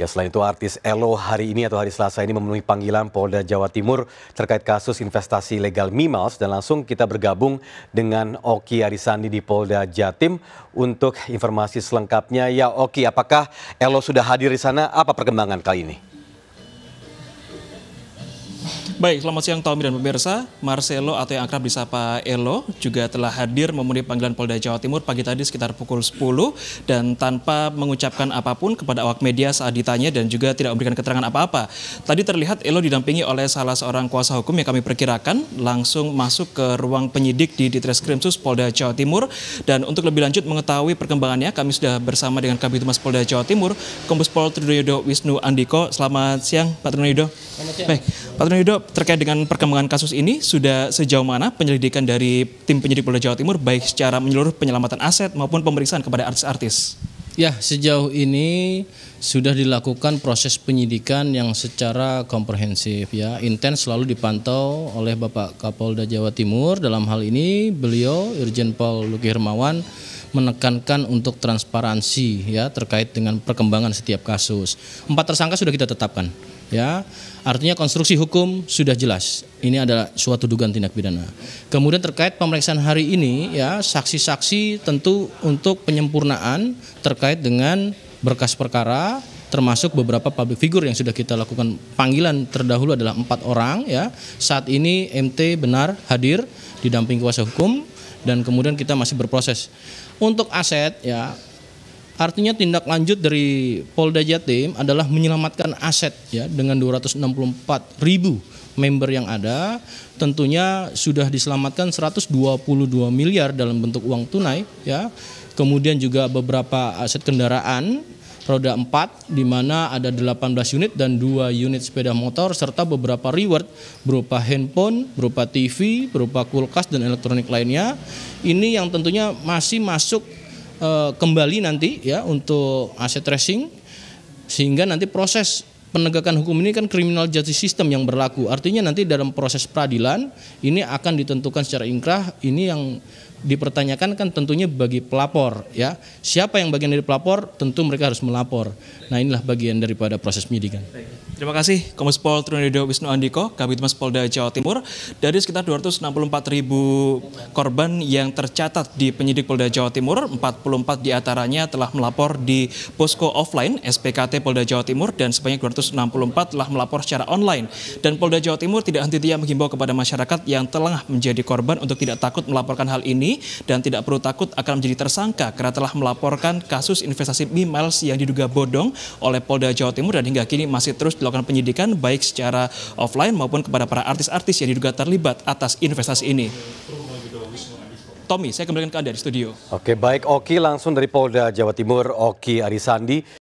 Ya selain itu artis Elo hari ini atau hari Selasa ini memenuhi panggilan Polda Jawa Timur terkait kasus investasi legal Mimals dan langsung kita bergabung dengan Oki Arisandi di Polda Jatim untuk informasi selengkapnya. Ya Oki, apakah Elo sudah hadir di sana? Apa perkembangan kali ini? Baik, selamat siang Tommy dan pemirsa. Marcelo atau yang akrab disapa Elo juga telah hadir memenuhi panggilan Polda Jawa Timur pagi tadi sekitar pukul 10 dan tanpa mengucapkan apapun kepada awak media saat ditanya dan juga tidak memberikan keterangan apa-apa. Tadi terlihat Elo didampingi oleh salah seorang kuasa hukum yang kami perkirakan langsung masuk ke ruang penyidik di Ditreskrimsus Polda Jawa Timur dan untuk lebih lanjut mengetahui perkembangannya kami sudah bersama dengan Kabit Humas Polda Jawa Timur, Kombes Pol Trunoyodo Wisnu Andiko. Selamat siang Pak Trunoyodo. Selamat siang. Baik, Pak Trunoyodo terkait dengan perkembangan kasus ini sudah sejauh mana penyelidikan dari tim penyidik Polda Jawa Timur baik secara menyeluruh penyelamatan aset maupun pemeriksaan kepada artis-artis? Ya, sejauh ini sudah dilakukan proses penyidikan yang secara komprehensif ya, intens selalu dipantau oleh Bapak Kapolda Jawa Timur. Dalam hal ini beliau Irjen Pol Luki Hermawan menekankan untuk transparansi ya terkait dengan perkembangan setiap kasus. Empat tersangka sudah kita tetapkan ya artinya konstruksi hukum sudah jelas ini adalah suatu dugaan tindak pidana kemudian terkait pemeriksaan hari ini ya saksi-saksi tentu untuk penyempurnaan terkait dengan berkas perkara termasuk beberapa public figure yang sudah kita lakukan panggilan terdahulu adalah empat orang ya saat ini MT benar hadir didampingi kuasa hukum dan kemudian kita masih berproses untuk aset ya Artinya tindak lanjut dari Polda Jatim adalah menyelamatkan aset ya dengan 264 ribu member yang ada tentunya sudah diselamatkan 122 miliar dalam bentuk uang tunai ya. Kemudian juga beberapa aset kendaraan roda 4 di mana ada 18 unit dan 2 unit sepeda motor serta beberapa reward berupa handphone, berupa TV, berupa kulkas dan elektronik lainnya. Ini yang tentunya masih masuk uh, kembali nanti ya untuk aset tracing sehingga nanti proses penegakan hukum ini kan kriminal justice system yang berlaku. Artinya nanti dalam proses peradilan ini akan ditentukan secara inkrah Ini yang dipertanyakan kan tentunya bagi pelapor ya. Siapa yang bagian dari pelapor tentu mereka harus melapor. Nah inilah bagian daripada proses penyidikan. Terima kasih Komis Pol Trunedo Wisnu Andiko, Kabit Mas Polda Jawa Timur. Dari sekitar 264 ribu korban yang tercatat di penyidik Polda Jawa Timur, 44 diantaranya telah melapor di posko offline SPKT Polda Jawa Timur dan sebanyak 264 telah melapor secara online. Dan Polda Jawa Timur tidak henti henti menghimbau kepada masyarakat yang telah menjadi korban untuk tidak takut melaporkan hal ini dan tidak perlu takut akan menjadi tersangka karena telah melaporkan kasus investasi Mimels yang diduga bodong oleh Polda Jawa Timur dan hingga kini masih terus dilakukan dilakukan penyidikan baik secara offline maupun kepada para artis-artis yang diduga terlibat atas investasi ini. Tommy, saya kembalikan ke Anda di studio. Oke, baik Oki langsung dari Polda Jawa Timur, Oki Arisandi.